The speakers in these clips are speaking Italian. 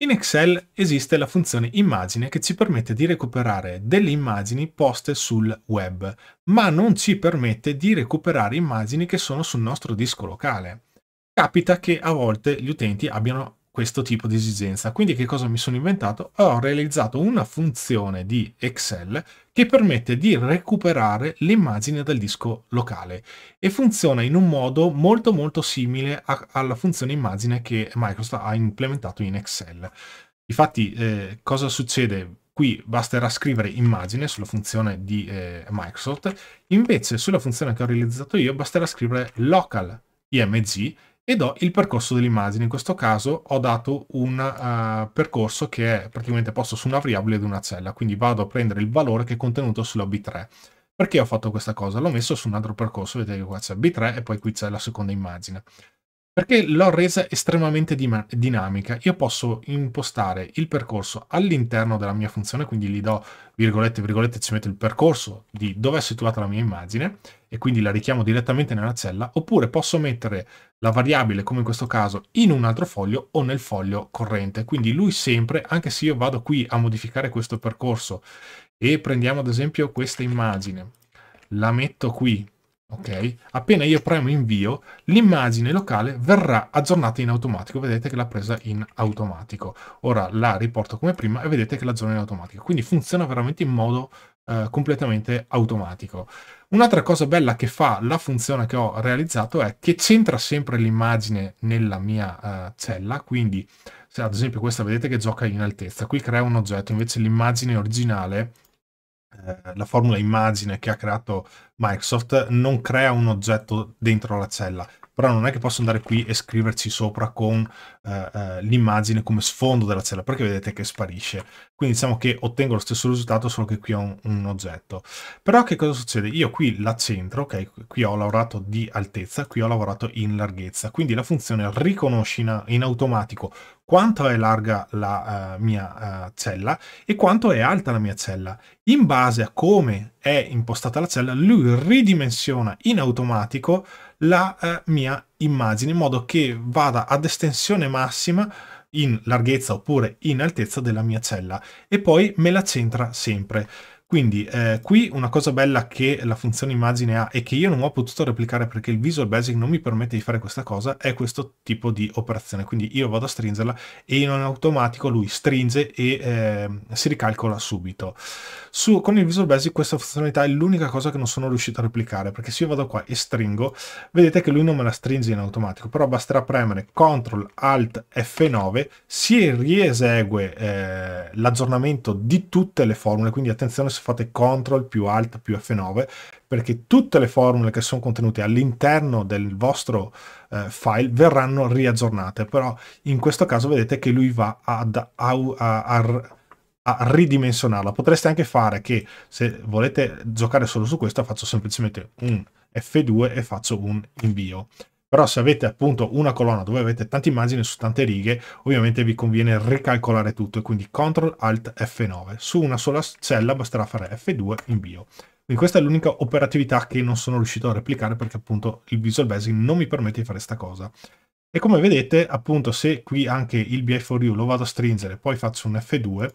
In Excel esiste la funzione immagine che ci permette di recuperare delle immagini poste sul web, ma non ci permette di recuperare immagini che sono sul nostro disco locale. Capita che a volte gli utenti abbiano questo tipo di esigenza. Quindi che cosa mi sono inventato? Ho realizzato una funzione di Excel che permette di recuperare l'immagine dal disco locale e funziona in un modo molto molto simile a, alla funzione immagine che Microsoft ha implementato in Excel. Infatti eh, cosa succede? Qui basterà scrivere immagine sulla funzione di eh, Microsoft, invece sulla funzione che ho realizzato io basterà scrivere local img e do il percorso dell'immagine. In questo caso ho dato un uh, percorso che è praticamente posto su una variabile di una cella, quindi vado a prendere il valore che è contenuto sulla B3. Perché ho fatto questa cosa? L'ho messo su un altro percorso, vedete che qua c'è B3 e poi qui c'è la seconda immagine. Perché l'ho resa estremamente dinamica, io posso impostare il percorso all'interno della mia funzione, quindi gli do virgolette, virgolette, ci metto il percorso di dove è situata la mia immagine e quindi la richiamo direttamente nella cella, oppure posso mettere la variabile, come in questo caso, in un altro foglio o nel foglio corrente. Quindi lui sempre, anche se io vado qui a modificare questo percorso e prendiamo ad esempio questa immagine, la metto qui, ok? Appena io premo invio, l'immagine locale verrà aggiornata in automatico. Vedete che l'ha presa in automatico. Ora la riporto come prima e vedete che la zona è in automatico. Quindi funziona veramente in modo eh, completamente automatico. Un'altra cosa bella che fa la funzione che ho realizzato è che c'entra sempre l'immagine nella mia uh, cella, quindi se ad esempio questa vedete che gioca in altezza, qui crea un oggetto, invece l'immagine originale, eh, la formula immagine che ha creato Microsoft, non crea un oggetto dentro la cella, però non è che posso andare qui e scriverci sopra con eh, eh, l'immagine come sfondo della cella, perché vedete che sparisce. Quindi diciamo che ottengo lo stesso risultato, solo che qui ho un, un oggetto. Però che cosa succede? Io qui la centro, ok, qui ho lavorato di altezza, qui ho lavorato in larghezza, quindi la funzione riconosce in, in automatico quanto è larga la uh, mia uh, cella e quanto è alta la mia cella. In base a come è impostata la cella, lui ridimensiona in automatico la eh, mia immagine in modo che vada ad estensione massima in larghezza oppure in altezza della mia cella e poi me la centra sempre. Quindi eh, qui una cosa bella che la funzione immagine ha e che io non ho potuto replicare perché il Visual Basic non mi permette di fare questa cosa è questo tipo di operazione. Quindi io vado a stringerla e in automatico lui stringe e eh, si ricalcola subito. Su, con il Visual Basic questa funzionalità è l'unica cosa che non sono riuscito a replicare perché se io vado qua e stringo vedete che lui non me la stringe in automatico però basterà premere CTRL ALT F9 si riesegue eh, l'aggiornamento di tutte le formule quindi attenzione se fate CTRL più Alt più F9, perché tutte le formule che sono contenute all'interno del vostro eh, file verranno riaggiornate, però in questo caso vedete che lui va ad, a, a, a, a ridimensionarla. Potreste anche fare che se volete giocare solo su questa faccio semplicemente un F2 e faccio un invio però se avete appunto una colonna dove avete tante immagini su tante righe ovviamente vi conviene ricalcolare tutto e quindi CTRL ALT F9 su una sola cella basterà fare F2 invio quindi questa è l'unica operatività che non sono riuscito a replicare perché appunto il Visual Basic non mi permette di fare questa cosa e come vedete appunto se qui anche il bi 4 u lo vado a stringere poi faccio un F2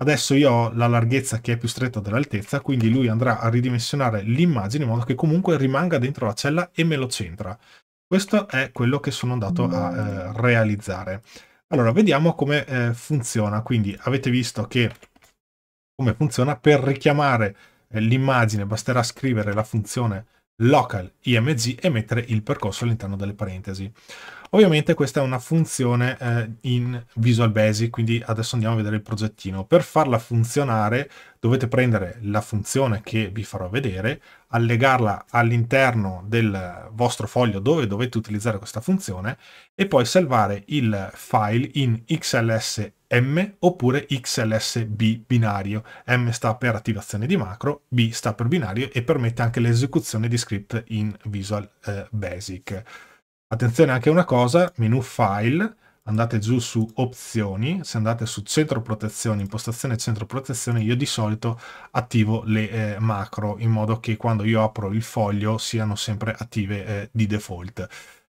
Adesso io ho la larghezza che è più stretta dell'altezza, quindi lui andrà a ridimensionare l'immagine in modo che comunque rimanga dentro la cella e me lo centra. Questo è quello che sono andato a eh, realizzare. Allora, vediamo come eh, funziona. Quindi avete visto che come funziona per richiamare eh, l'immagine basterà scrivere la funzione local img e mettere il percorso all'interno delle parentesi. Ovviamente questa è una funzione eh, in Visual Basic, quindi adesso andiamo a vedere il progettino. Per farla funzionare dovete prendere la funzione che vi farò vedere, allegarla all'interno del vostro foglio dove dovete utilizzare questa funzione e poi salvare il file in xlsm oppure xlsb binario. M sta per attivazione di macro, B sta per binario e permette anche l'esecuzione di script in Visual eh, Basic. Attenzione anche a una cosa, menu file, andate giù su opzioni, se andate su centro protezione, impostazione centro protezione, io di solito attivo le eh, macro in modo che quando io apro il foglio siano sempre attive eh, di default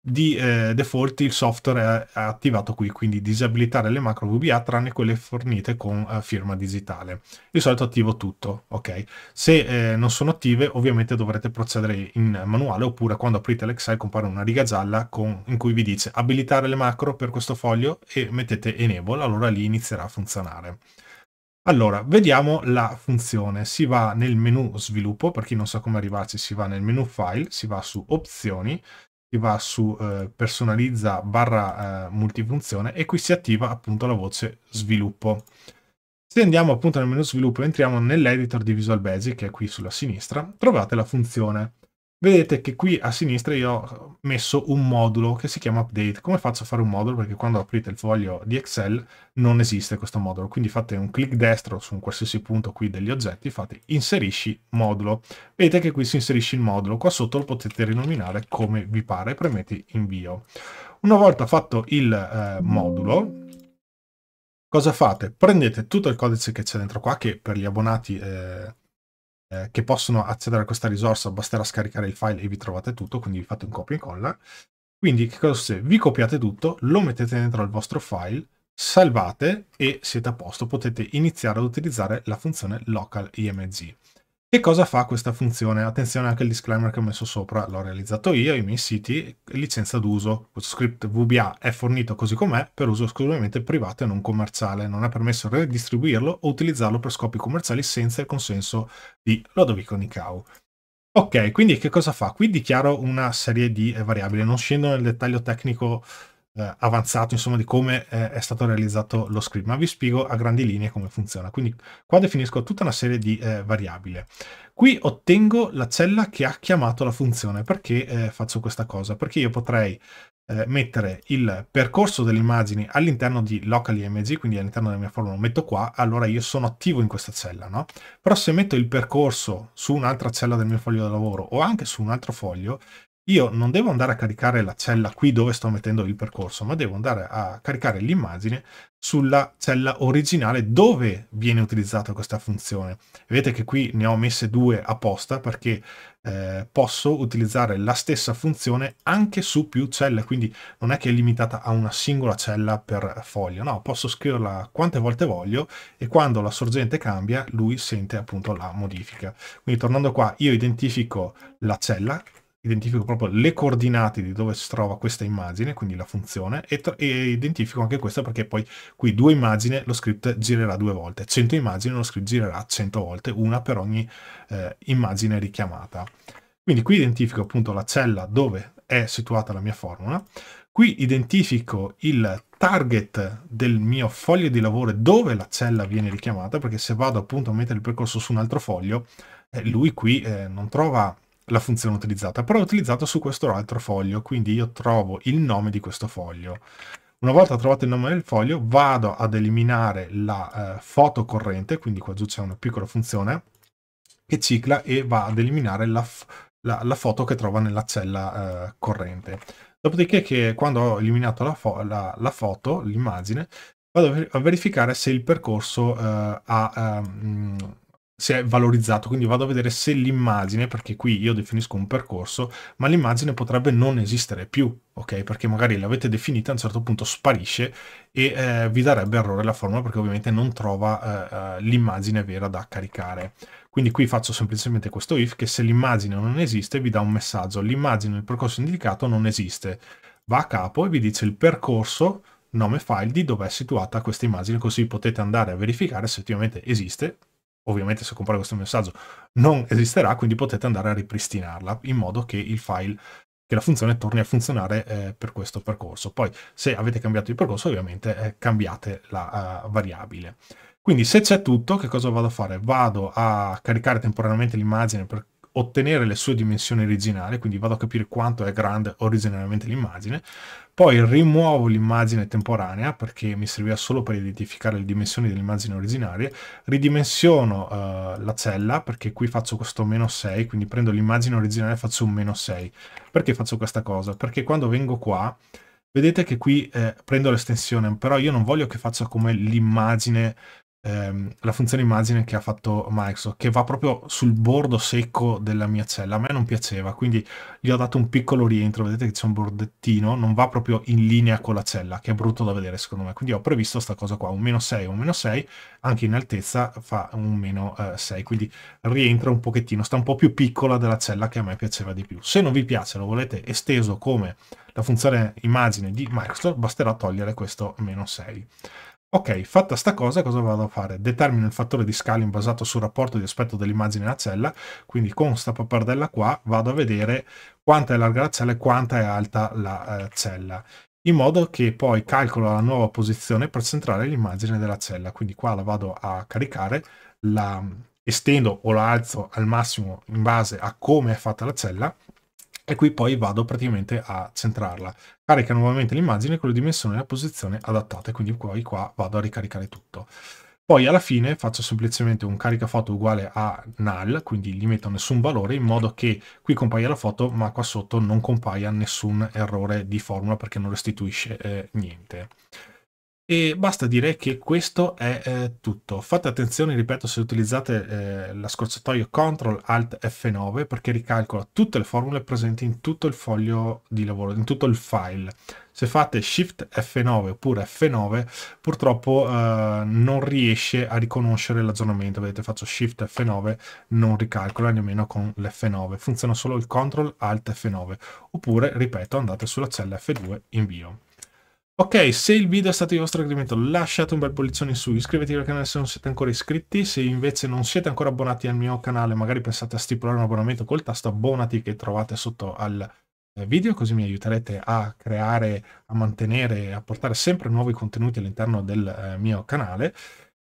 di eh, default il software è attivato qui, quindi disabilitare le macro VBA tranne quelle fornite con eh, firma digitale. Di solito attivo tutto, ok? Se eh, non sono attive ovviamente dovrete procedere in manuale oppure quando aprite l'Excel compare una riga gialla con, in cui vi dice abilitare le macro per questo foglio e mettete enable, allora lì inizierà a funzionare. Allora, vediamo la funzione. Si va nel menu sviluppo, per chi non sa come arrivarci si va nel menu file, si va su opzioni, si va su eh, personalizza barra eh, multifunzione e qui si attiva appunto la voce sviluppo. Se andiamo appunto nel menu sviluppo entriamo nell'editor di Visual Basic, che è qui sulla sinistra, trovate la funzione Vedete che qui a sinistra io ho messo un modulo che si chiama update. Come faccio a fare un modulo? Perché quando aprite il foglio di Excel non esiste questo modulo. Quindi fate un clic destro su un qualsiasi punto qui degli oggetti, fate inserisci modulo. Vedete che qui si inserisce il modulo. Qua sotto lo potete rinominare come vi pare. Premete invio. Una volta fatto il eh, modulo, cosa fate? Prendete tutto il codice che c'è dentro qua, che per gli abbonati... Eh, eh, che possono accedere a questa risorsa, basterà scaricare il file e vi trovate tutto, quindi vi fate un copia e incolla. Quindi che cosa succede? Vi copiate tutto, lo mettete dentro al vostro file, salvate e siete a posto, potete iniziare ad utilizzare la funzione local IMG. Che cosa fa questa funzione? Attenzione anche al disclaimer che ho messo sopra, l'ho realizzato io, i miei siti, licenza d'uso. Questo script VBA è fornito così com'è per uso esclusivamente privato e non commerciale. Non è permesso redistribuirlo o utilizzarlo per scopi commerciali senza il consenso di Lodovico Nicau. Ok, quindi che cosa fa? Qui dichiaro una serie di eh, variabili, non scendo nel dettaglio tecnico eh, avanzato, insomma, di come eh, è stato realizzato lo script, ma vi spiego a grandi linee come funziona. Quindi qua definisco tutta una serie di eh, variabili. Qui ottengo la cella che ha chiamato la funzione. Perché eh, faccio questa cosa? Perché io potrei eh, mettere il percorso delle immagini all'interno di local.img, quindi all'interno della mia formula lo metto qua, allora io sono attivo in questa cella, no? Però se metto il percorso su un'altra cella del mio foglio di lavoro o anche su un altro foglio, io non devo andare a caricare la cella qui dove sto mettendo il percorso, ma devo andare a caricare l'immagine sulla cella originale dove viene utilizzata questa funzione. Vedete che qui ne ho messe due apposta perché eh, posso utilizzare la stessa funzione anche su più celle, quindi non è che è limitata a una singola cella per foglio, no, posso scriverla quante volte voglio e quando la sorgente cambia lui sente appunto la modifica. Quindi tornando qua io identifico la cella identifico proprio le coordinate di dove si trova questa immagine, quindi la funzione, e, e identifico anche questa perché poi qui due immagini lo script girerà due volte, 100 immagini lo script girerà 100 volte, una per ogni eh, immagine richiamata. Quindi qui identifico appunto la cella dove è situata la mia formula, qui identifico il target del mio foglio di lavoro dove la cella viene richiamata, perché se vado appunto a mettere il percorso su un altro foglio, eh, lui qui eh, non trova la funzione utilizzata, però è utilizzata su questo altro foglio, quindi io trovo il nome di questo foglio. Una volta trovato il nome del foglio, vado ad eliminare la eh, foto corrente, quindi qua giù c'è una piccola funzione, che cicla e va ad eliminare la, la, la foto che trova nella cella eh, corrente. Dopodiché, che, quando ho eliminato la, fo la foto, l'immagine, vado a verificare se il percorso eh, ha, um, si è valorizzato, quindi vado a vedere se l'immagine, perché qui io definisco un percorso, ma l'immagine potrebbe non esistere più, ok? Perché magari l'avete definita, a un certo punto sparisce e eh, vi darebbe errore la formula perché ovviamente non trova eh, eh, l'immagine vera da caricare. Quindi qui faccio semplicemente questo if che se l'immagine non esiste vi dà un messaggio, l'immagine del percorso indicato non esiste. Va a capo e vi dice il percorso nome file di dove è situata questa immagine, così potete andare a verificare se effettivamente esiste ovviamente se compare questo messaggio non esisterà, quindi potete andare a ripristinarla in modo che il file che la funzione torni a funzionare eh, per questo percorso. Poi se avete cambiato il percorso ovviamente eh, cambiate la uh, variabile. Quindi se c'è tutto, che cosa vado a fare? Vado a caricare temporaneamente l'immagine per ottenere le sue dimensioni originali, quindi vado a capire quanto è grande originariamente l'immagine, poi rimuovo l'immagine temporanea perché mi serviva solo per identificare le dimensioni dell'immagine originaria, ridimensiono uh, la cella perché qui faccio questo meno 6, quindi prendo l'immagine originale e faccio un meno 6. Perché faccio questa cosa? Perché quando vengo qua, vedete che qui eh, prendo l'estensione, però io non voglio che faccia come l'immagine ehm, la funzione immagine che ha fatto Microsoft, che va proprio sul bordo secco della mia cella. A me non piaceva, quindi gli ho dato un piccolo rientro. Vedete che c'è un bordettino, non va proprio in linea con la cella, che è brutto da vedere secondo me. Quindi ho previsto questa cosa qua, un meno 6, un meno 6, anche in altezza fa un meno eh, 6, quindi rientra un pochettino, sta un po' più piccola della cella che a me piaceva di più. Se non vi piace, lo volete esteso come la funzione immagine di Microsoft, basterà togliere questo meno 6. Ok, fatta sta cosa, cosa vado a fare? Determino il fattore di scaling basato sul rapporto di aspetto dell'immagine alla cella, quindi con questa pappardella qua vado a vedere quanto è larga la cella e quanto è alta la eh, cella, in modo che poi calcolo la nuova posizione per centrare l'immagine della cella. Quindi qua la vado a caricare, la mm, estendo o la alzo al massimo in base a come è fatta la cella, e qui poi vado praticamente a centrarla. Carica nuovamente l'immagine con le dimensioni e la posizione adattate, quindi poi qua vado a ricaricare tutto. Poi alla fine faccio semplicemente un caricafoto uguale a null, quindi gli metto nessun valore, in modo che qui compaia la foto, ma qua sotto non compaia nessun errore di formula perché non restituisce eh, niente. E basta dire che questo è eh, tutto. Fate attenzione, ripeto, se utilizzate eh, la scorciatoia Ctrl Alt F9 perché ricalcola tutte le formule presenti in tutto il foglio di lavoro, in tutto il file. Se fate Shift F9 oppure F9, purtroppo eh, non riesce a riconoscere l'aggiornamento. Vedete, faccio Shift F9, non ricalcola nemmeno con l'F9. Funziona solo il Ctrl Alt F9. Oppure, ripeto, andate sulla cella F2, invio. Ok, se il video è stato di vostro gradimento lasciate un bel pollizzone in su, iscrivetevi al canale se non siete ancora iscritti, se invece non siete ancora abbonati al mio canale magari pensate a stipulare un abbonamento col tasto abbonati che trovate sotto al eh, video, così mi aiuterete a creare, a mantenere, a portare sempre nuovi contenuti all'interno del eh, mio canale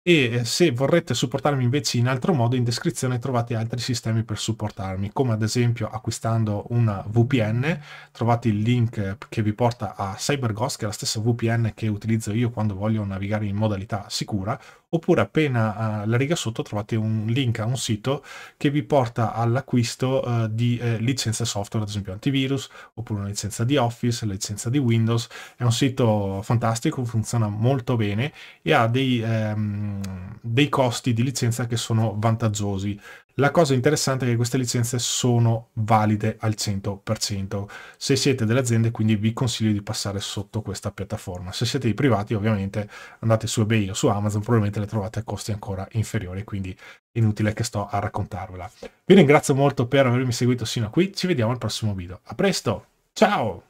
e eh, se vorrete supportarmi invece in altro modo in descrizione trovate altri sistemi per supportarmi come ad esempio acquistando una VPN trovate il link che vi porta a CyberGhost che è la stessa VPN che utilizzo io quando voglio navigare in modalità sicura oppure appena eh, la riga sotto trovate un link a un sito che vi porta all'acquisto eh, di eh, licenze software, ad esempio antivirus, oppure una licenza di Office, la licenza di Windows. È un sito fantastico, funziona molto bene e ha dei, ehm, dei costi di licenza che sono vantaggiosi. La cosa interessante è che queste licenze sono valide al 100%. Se siete delle aziende, quindi vi consiglio di passare sotto questa piattaforma. Se siete dei privati, ovviamente andate su eBay o su Amazon, probabilmente le trovate a costi ancora inferiori, quindi inutile che sto a raccontarvela. Vi ringrazio molto per avermi seguito sino a qui, ci vediamo al prossimo video. A presto, ciao!